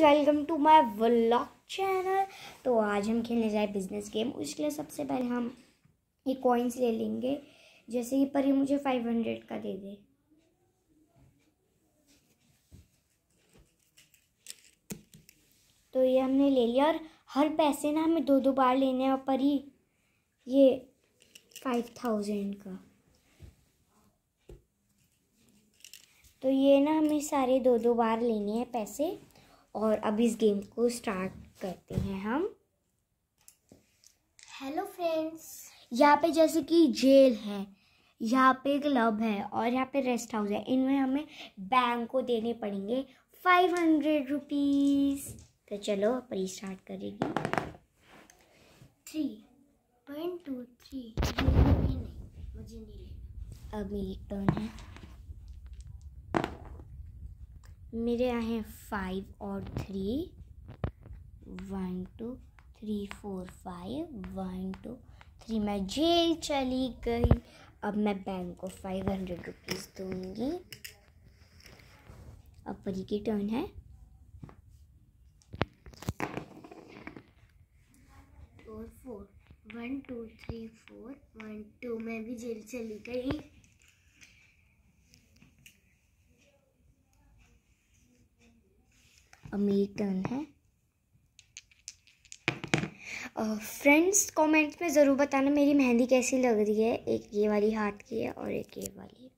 Friends welcome to my vlog channel तो आज हम खेलने जाए बिजनेस गेम उसके लिए सबसे पहले हम ये कॉइन्स ले लेंगे जैसे ये पर ये मुझे फाइव हंड्रेड का दे दे तो ये हमने ले लिया और हर पैसे ना हमें दो दो बार लेने हैं और पर ही ये फाइव थाउजेंड का तो ये ना हमें सारे दो दो बार लेने हैं पैसे और अब इस गेम को स्टार्ट करते हैं हम हेलो फ्रेंड्स यहाँ पे जैसे कि जेल है यहाँ पे क्लब है और यहाँ पे रेस्ट हाउस है इनमें हमें बैंक को देने पड़ेंगे फाइव हंड्रेड रुपीज़ तो चलो अपनी स्टार्ट करेगी थ्री पॉइंट टू थ्री मुझे नहीं अब मेरी टर्न है मेरे यहाँ हैं फाइव और three one two three four five one two three मैं जेल चली गई अब मैं बैंक को फाइव हंड्रेड रुपीज़ दूँगी अब परी की टर्न है four one two three four one two मैं भी जेल चली गई अमेरिकन है फ्रेंड्स uh, कमेंट्स में ज़रूर बताना मेरी मेहंदी कैसी लग रही है एक ये वाली हाथ की है और एक ये वाली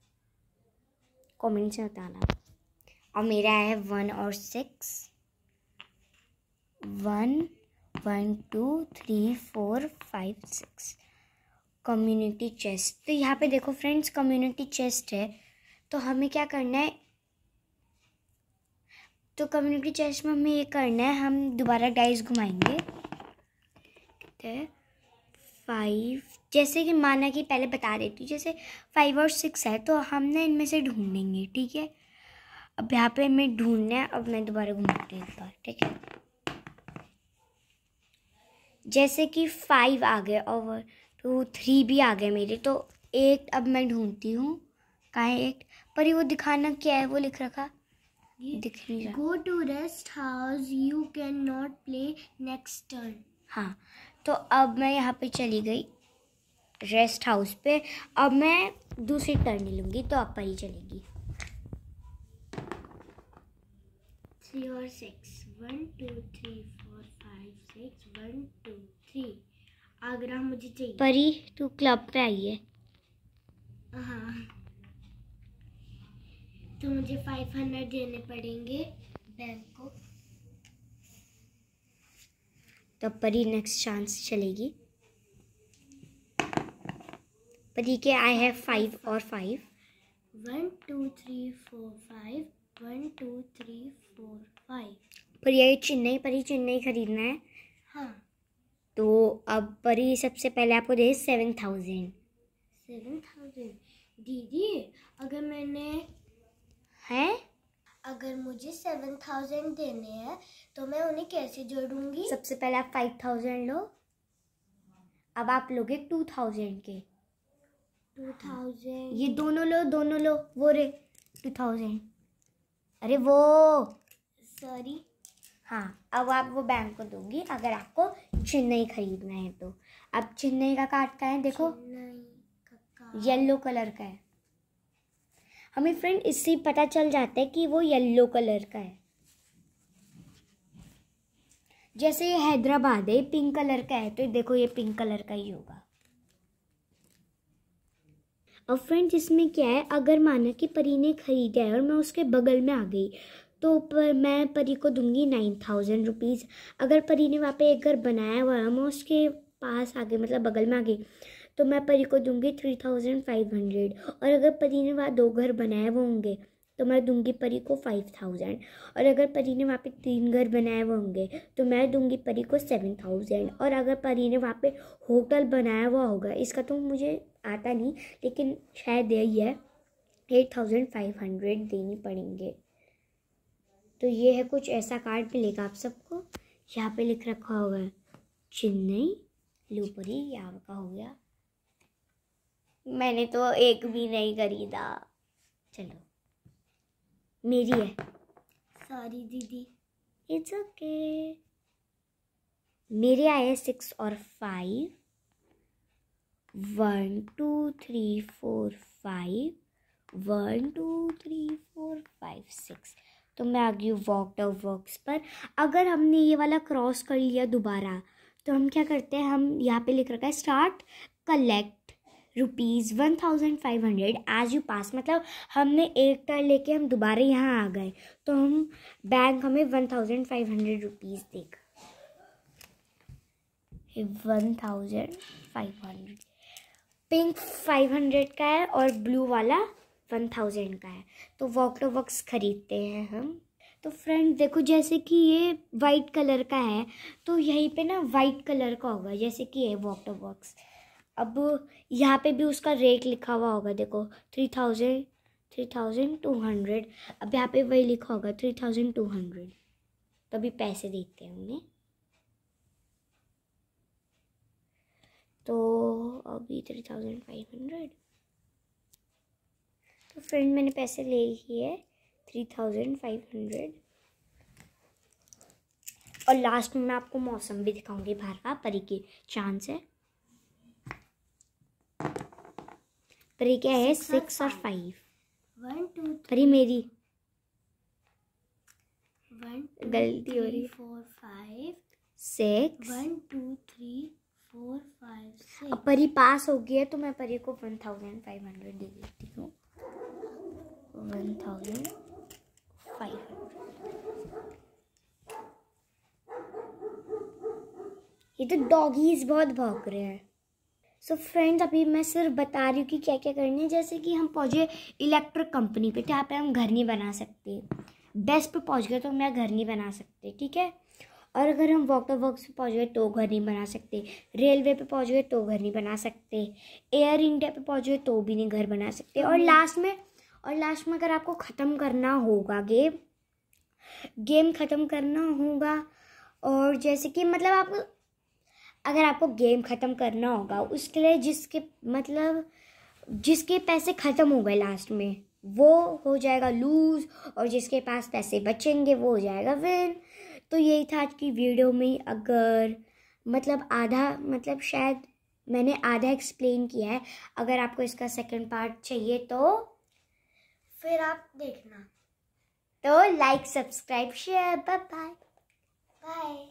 कमेंट्स में बताना और मेरा है वन और six one one two three four five six community chest तो यहाँ पे देखो फ्रेंड्स कम्युनिटी चेस्ट है तो हमें क्या करना है तो कम्युनिटी चेस में हमें ये करना है हम दोबारा डाइस घुमाएंगे ठीक है फाइव जैसे कि माना कि पहले बता देती हूँ जैसे फाइव और सिक्स है तो हम ना इनमें से ढूंढेंगे ठीक है अब यहाँ पे हमें ढूंढना है अब मैं दोबारा घुमाती हूँ एक बार ठीक है जैसे कि फाइव आ गए और टू थ्री तो भी आ गए मेरे तो एट अब मैं ढूंढती हूँ कहाँ एट पर ये वो दिखाना क्या है वो लिख रखा go to rest house you can not play next turn हाँ तो अब मैं यहाँ पे चली गई रेस्ट हाउस पे अब मैं दूसरी टर्न लूँगी तो आप ही चलेगी थ्री और six one two three four five six one two three Agra मुझे चाहिए परी तू क्लब पे आई है हाँ तो मुझे फाइव हंड्रेड देने पड़ेंगे बैंक को तो परी नेक्स्ट चांस चलेगी परी के आई हैव फाइव और five one two three four five one two three four five पर यही चेन्नई परी चेन्नई खरीदना है हाँ तो अब परी सबसे पहले आपको दे सेवन थाउजेंड सेवन थाउजेंड दीदी अगर मैंने सेवन थाउजेंड देने हैं तो मैं उन्हें कैसे जोड़ूंगी सबसे पहले आप फाइव थाउजेंड लो अब आप लोगे टू थाउजेंड के टू थाउजेंड ये दोनों लो दोनों लो वो रे टू थाउजेंड अरे वो सॉरी हाँ अब आप वो बैंक को दोगी अगर आपको चेन्नई खरीदना है तो अब चेन्नई का कार्ड का है देखो का येलो कलर का है हमें फ्रेंड इससे पता चल जाता है कि वो येलो कलर का है जैसे ये हैदराबाद है पिंक कलर का है तो देखो ये पिंक कलर का ही होगा और फ्रेंड इसमें क्या है अगर माना कि परी ने ख़रीदा है और मैं उसके बगल में आ गई तो पर मैं परी को दूंगी नाइन थाउजेंड रुपीज़ अगर परी ने वहाँ पे एक घर बनाया हुआ है मैं उसके पास आ गई मतलब बगल में आ गई तो मैं परी को दूंगी थ्री थाउजेंड फाइव हंड्रेड और अगर परी ने वहाँ दो घर बनाए हुए होंगे तो मैं दूंगी परी को फाइव थाउजेंड और अगर परी ने वहाँ पे तीन घर बनाए हुए होंगे तो मैं दूंगी परी को सेवन थाउजेंड और अगर परी ने वहाँ पे होटल बनाया हुआ होगा इसका तो मुझे आता नहीं लेकिन शायद यही है एट थाउजेंड फाइव हंड्रेड देनी पड़ेंगे तो ये है कुछ ऐसा कार्ड मिलेगा आप सबको यहाँ पे लिख रखा होगा चेन्नई लूपरी यहाँ का हो गया मैंने तो एक भी नहीं खरीदा चलो मेरी है सॉरी दीदी इट्स ओके okay. मेरे आए हैं सिक्स और five one two three four five one two three four five six तो मैं आ गई वॉक द वॉक्स पर अगर हमने ये वाला क्रॉस कर लिया दोबारा तो हम क्या करते हैं हम यहाँ पे लिख रखा है start collect rupees one thousand five hundred as you pass मतलब हमने एक टायर लेके हम दोबारा यहाँ आ गए तो हम बैंक हमें one thousand five hundred rupees देगा one thousand five hundred pink five hundred का है और ब्लू वाला वन थाउजेंड का है तो वॉक वॉक्स ख़रीदते हैं हम तो फ्रेंड देखो जैसे कि ये वाइट कलर का है तो यहीं पे ना वाइट कलर का होगा जैसे कि ये वॉक वॉक्स अब यहाँ पे भी उसका रेट लिखा हुआ होगा देखो three thousand three thousand two hundred अब यहाँ पे वही लिखा होगा थ्री थाउजेंड टू हंड्रेड तभी पैसे देखते हैं उन्हें तो अभी थ्री थाउजेंड फाइव हंड्रेड तो फ्रेंड मैंने पैसे ले लिए थ्री थाउजेंड फाइव हंड्रेड और लास्ट में मैं आपको मौसम भी दिखाऊंगी बाहर का परी की चांस है परी क्या है सिक्स और फाइव वन टू परी मेरी गलती हो रही four five six one two three four five अब परी पास हो गई है तो मैं परी को वन थाउजेंड फाइव हंड्रेड दे देती हूँ वन थाउजेंड फाइव हंड्रेड ये तो डॉगीज बहुत भाग रहे हैं सो so फ्रेंड्स अभी मैं सिर्फ बता रही हूँ कि क्या क्या करनी है जैसे कि हम पहुँचे इलेक्ट्रिक कंपनी पे यहाँ पे हम घर नहीं बना सकते बेस्ट पे पहुँच गए तो हम यहाँ घर नहीं बना सकते ठीक है और अगर हम वाटर वर्क्स पे पहुँच गए तो घर नहीं बना सकते रेलवे पे पहुँच गए तो घर नहीं बना सकते एयर इंडिया पे पहुँच गए तो भी नहीं घर बना सकते और लास्ट में और लास्ट में अगर आपको ख़त्म करना होगा गेम गेम ख़त्म करना होगा और जैसे कि मतलब आप अगर आपको गेम ख़त्म करना होगा उसके लिए जिसके मतलब जिसके पैसे ख़त्म हो गए लास्ट में वो हो जाएगा लूज़ और जिसके पास पैसे बचेंगे वो हो जाएगा विन तो यही था आज की वीडियो में अगर मतलब आधा मतलब शायद मैंने आधा एक्सप्लेन किया है अगर आपको इसका सेकंड पार्ट चाहिए तो फिर आप देखना तो like subscribe share bye bye bye